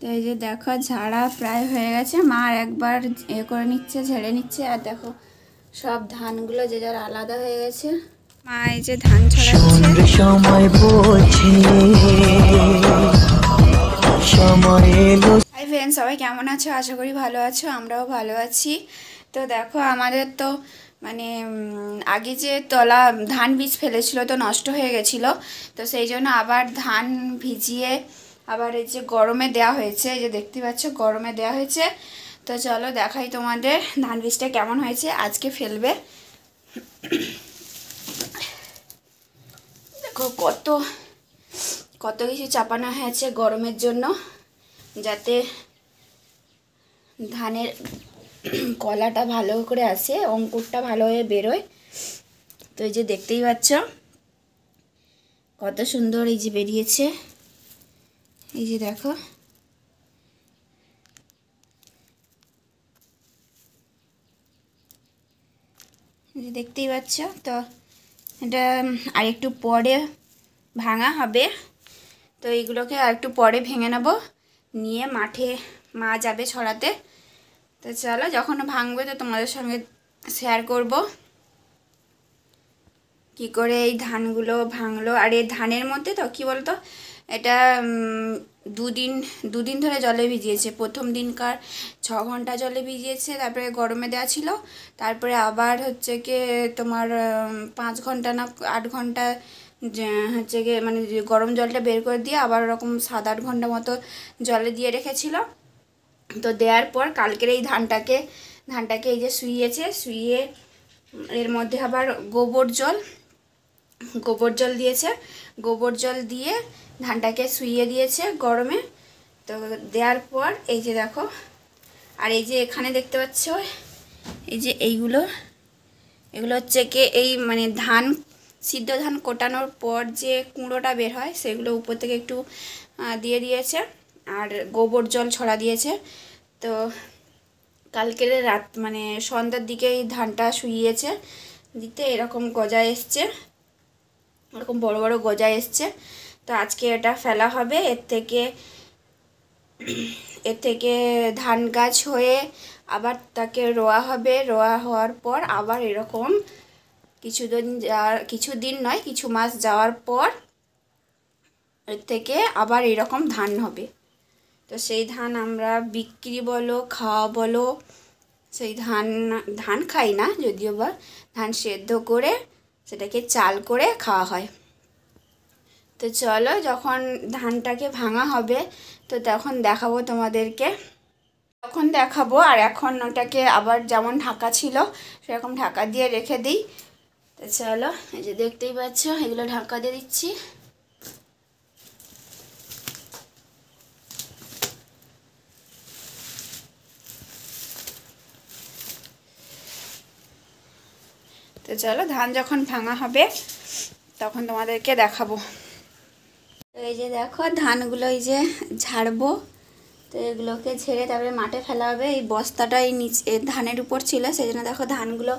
তো এই যে দেখো ঝাড়া প্রায় হয়ে গেছে মা একবার এ করে নিচ্ছে ঝেড়ে নিচ্ছে আর দেখো সব ধানগুলো যে যার আলাদা হয়ে গেছে মা এই যে ধান ছড়াচ্ছে হাই সবাই কেমন আছো আশা করি ভালো আছো আমরাও ভালো আছি তো দেখো আমাদের তো মানে আগে যে তলা ধান বীজ ফেলেছিল তো নষ্ট হয়ে গেছিলো তো সেই জন্য আবার ধান ভিজিয়ে আবার এই যে গরমে দেয়া হয়েছে এই যে দেখতে পাচ্ছ গরমে দেয়া হয়েছে তো চলো দেখাই তোমাদের ধান বীজটা কেমন হয়েছে আজকে ফেলবে দেখো কত কত কিছু চাপানো হয়েছে গরমের জন্য যাতে ধানের কলাটা ভালো করে আসে অঙ্কুরটা ভালো হয়ে বেরোয় তো এই যে দেখতেই পাচ্ছ কত সুন্দর এই যে বেরিয়েছে এই যে দেখো দেখতেই পাচ্ছ তো এটা আর একটু পরে ভাঙা হবে তো এইগুলোকে আর একটু পরে ভেঙে নেব নিয়ে মাঠে মা যাবে ছড়াতে তো চলো যখন ভাঙবে তো তোমাদের সঙ্গে শেয়ার করব কি করে এই ধানগুলো ভাঙলো আর এই ধানের মধ্যে তো কি বলতো এটা দুদিন দুদিন ধরে জলে ভিজিয়েছে প্রথম দিনকার ছ ঘন্টা জলে ভিজিয়েছে তারপরে গরমে দেওয়া ছিল তারপরে আবার হচ্ছে কি তোমার পাঁচ ঘন্টা না আট ঘন্টা হচ্ছে গিয়ে মানে গরম জলটা বের করে দিয়ে আবার ওরকম সাত আট ঘন্টা মতো জলে দিয়ে রেখেছিল তো দেওয়ার পর কালকের এই ধানটাকে ধানটাকে এই যে শুইয়েছে শুইয়ে এর মধ্যে আবার গোবর জল গোবর জল দিয়েছে গোবর জল দিয়ে ধানটাকে শুইয়ে দিয়েছে গরমে তো দেওয়ার পর এই যে দেখো আর এই যে এখানে দেখতে পাচ্ছ এই যে এইগুলো এগুলো হচ্ছে কি এই মানে ধান সিদ্ধ ধান কোটানোর পর যে কুঁড়োটা বের হয় সেগুলো উপর থেকে একটু দিয়ে দিয়েছে আর গোবর জল ছড়া দিয়েছে তো কালকের রাত মানে সন্ধ্যার দিকে এই ধানটা শুইয়েছে দিতে এরকম গজা এসছে এরকম বড় বড় গজা এসছে তো আজকে এটা ফেলা হবে এর থেকে এর থেকে ধান গাছ হয়ে আবার তাকে রোয়া হবে রোয়া হওয়ার পর আবার এরকম কিছুদিন যাওয়ার কিছুদিন নয় কিছু মাস যাওয়ার পর এর থেকে আবার এরকম ধান হবে তো সেই ধান আমরা বিক্রি বলো খাওয়া বলো সেই ধান ধান খাই না যদিও বা ধান সেদ্ধ করে সেটাকে চাল করে খাওয়া হয় তো চলো যখন ধানটাকে ভাঙা হবে তো তখন দেখাবো তোমাদেরকে তখন দেখাবো আর এখন ওটাকে আবার যেমন ঢাকা ছিল সেরকম ঢাকা দিয়ে রেখে দিই তো চলো এই যে দেখতেই পাচ্ছ এগুলো ঢাকা দিয়ে দিচ্ছি তো চলো ধান যখন ভাঙা হবে তখন তোমাদেরকে দেখাবো তো এই যে দেখো ধানগুলো এই যে ঝাড়বো তো এগুলোকে ঝেড়ে তারপরে মাঠে ফেলা হবে এই বস্তাটা এই নিচে ধানের উপর ছিল সেই জন্য দেখো ধানগুলো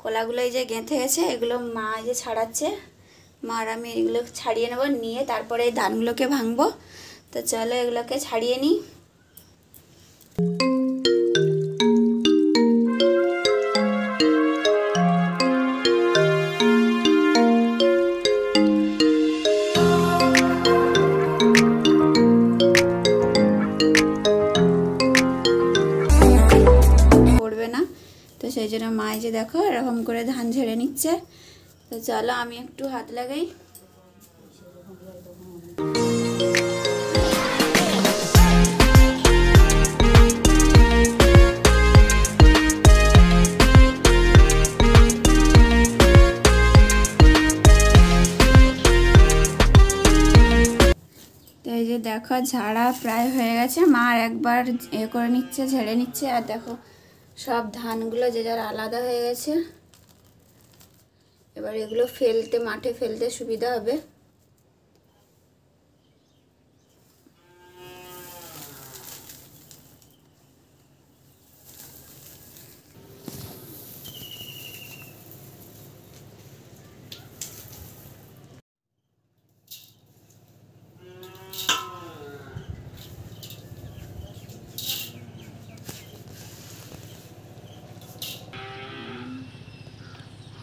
কোলাগুলো এই যে গেঁথে গেছে এগুলো মা এই যে ছাড়াচ্ছে মা আর আমি এগুলো ছাড়িয়ে নেবো নিয়ে তারপরে এই ধানগুলোকে ভাঙবো তো চলো এগুলোকে ছাড়িয়ে নিই জন্য মা যে দেখো এরকম করে ধান ঝেড়ে নিচ্ছে তো চলো আমি একটু হাত লাগাই দেখো ঝাড়া প্রায় হয়ে গেছে মা একবার এ করে নিচ্ছে ঝেড়ে নিচ্ছে আর দেখো সব ধানগুলো যে যার আলাদা হয়ে গেছে এবার এগুলো ফেলতে মাঠে ফেলতে সুবিধা হবে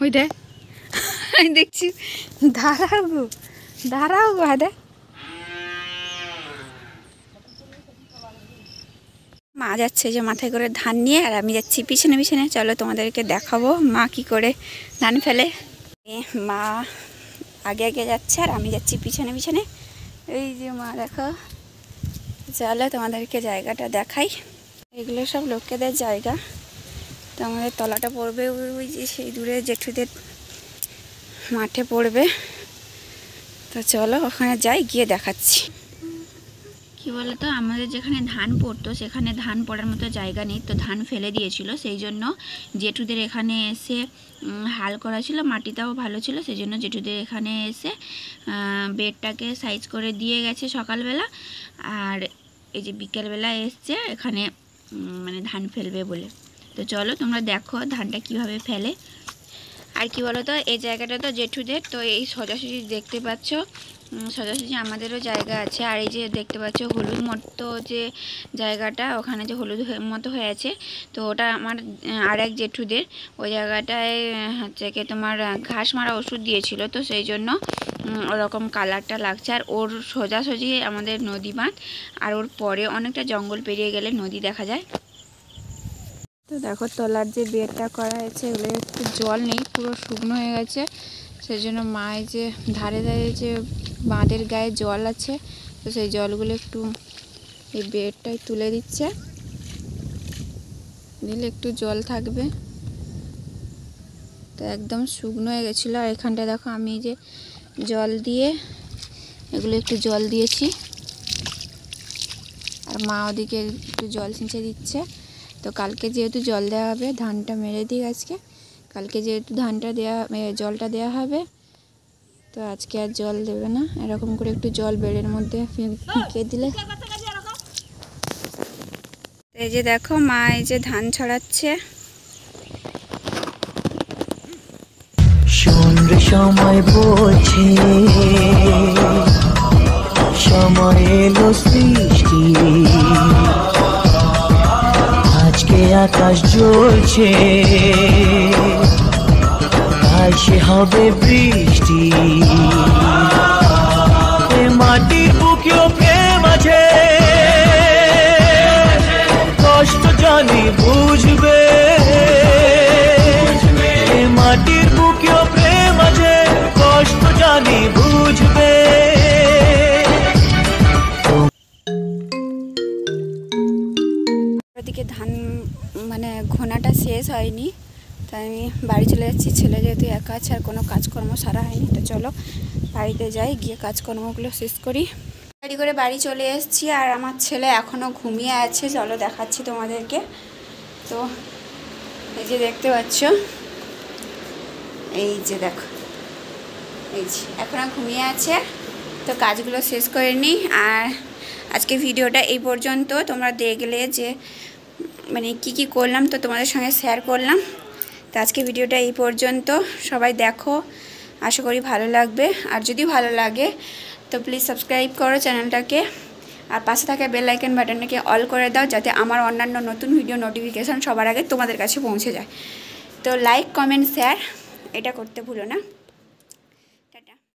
ওই আমি দেখছি দাঁড়াও গো দাঁড়াও গো হাদা মা যাচ্ছে যে মাথায় করে ধান নিয়ে আর আমি যাচ্ছি পিছনে পিছনে চলো তোমাদেরকে দেখাবো মা কি করে ধান ফেলে মা আগে আগে যাচ্ছে আর আমি যাচ্ছি পিছনে পিছনে এই যে মা দেখো চলো তোমাদেরকে জায়গাটা দেখাই এগুলো সব লোকেদের জায়গা তো আমাদের তলাটা পড়বে ওই যে সেই দূরে জেঠুদের মাঠে পড়বে তো চলো ওখানে যাই গিয়ে দেখাচ্ছি কি বলতো আমাদের যেখানে ধান পড়তো সেখানে ধান পড়ার মতো জায়গা নেই তো ধান ফেলে দিয়েছিল সেই জন্য জেঠুদের এখানে এসে হাল করা ছিল মাটিটাও ভালো ছিল সেই জন্য জেঠুদের এখানে এসে বেডটাকে সাইজ করে দিয়ে গেছে সকালবেলা আর এই যে বিকেলবেলা এসছে এখানে মানে ধান ফেলবে বলে তো চলো তোমরা দেখো ধানটা কিভাবে ফেলে আর কি বলো তো এই জায়গাটা তো জেঠুদের তো এই সোজাসুজি দেখতে পাচ্ছ সোজাসুজি আমাদেরও জায়গা আছে আর এই যে দেখতে পাচ্ছ হলুদ মতো যে জায়গাটা ওখানে যে হলুদ মতো হয়ে আছে তো ওটা আমার আর এক জেঠুদের ওই জায়গাটায় হচ্ছে কি তোমার ঘাস মারা ওষুধ দিয়েছিল তো সেই জন্য ওরকম কালারটা লাগছে আর ওর সোজাসুজি আমাদের নদী বাঁধ আর ওর পরে অনেকটা জঙ্গল পেরিয়ে গেলে নদী দেখা যায় তো দেখো তলার যে বেডটা করা হয়েছে এগুলো একটু জল নেই পুরো শুকনো হয়ে গেছে সেই জন্য মায় যে ধারে ধারে যে বাঁধের গায়ে জল আছে তো সেই জলগুলো একটু এই বেডটায় তুলে দিচ্ছে দিলে একটু জল থাকবে তো একদম শুকনো হয়ে গেছিলো আর এখানটা দেখো আমি যে জল দিয়ে এগুলো একটু জল দিয়েছি আর মা ওদিকে একটু জল ছিঁচে দিচ্ছে তো কালকে যেহেতু জল দেওয়া হবে ধানটা মেরে দিই আজকে কালকে যেহেতু ধানটা দেওয়া জলটা দেওয়া হবে তো আজকে আর জল দেবে না এরকম করে একটু জল বেড়ের মধ্যে ফিঁকে দিলে এই যে দেখো মা এই যে ধান ছড়াচ্ছে সময় বলছে সময় এলো বুকে আকাশ জ্বলছে তাই সে হবে বৃষ্টি মাটির বুকেও প্রেম আছে কষ্ট জানি হয়নি তাই আমি বাড়ি চলে যাচ্ছি ছেলে যেহেতু একা আছে আর কোনো কাজকর্ম সারা হয়নি তো চলো বাড়িতে যাই গিয়ে কাজকর্মগুলো শেষ করি গাড়ি করে বাড়ি চলে এসেছি আর আমার ছেলে এখনও ঘুমিয়ে আছে চলো দেখাচ্ছি তোমাদেরকে তো এই যে দেখতে পাচ্ছ এই যে দেখো এই যে এখনও ঘুমিয়ে আছে তো কাজগুলো শেষ করে নিই আর আজকে ভিডিওটা এই পর্যন্ত তোমরা দেখলে যে মানে কি কি করলাম তো তোমাদের সঙ্গে শেয়ার করলাম তো আজকে ভিডিওটা এই পর্যন্ত সবাই দেখো আশা করি ভালো লাগবে আর যদি ভালো লাগে তো প্লিজ সাবস্ক্রাইব করো চ্যানেলটাকে আর পাশে থাকা বেল আইকন বাটনটাকে অল করে দাও যাতে আমার অন্যান্য নতুন ভিডিও নোটিফিকেশান সবার আগে তোমাদের কাছে পৌঁছে যায় তো লাইক কমেন্ট শেয়ার এটা করতে ভুলো না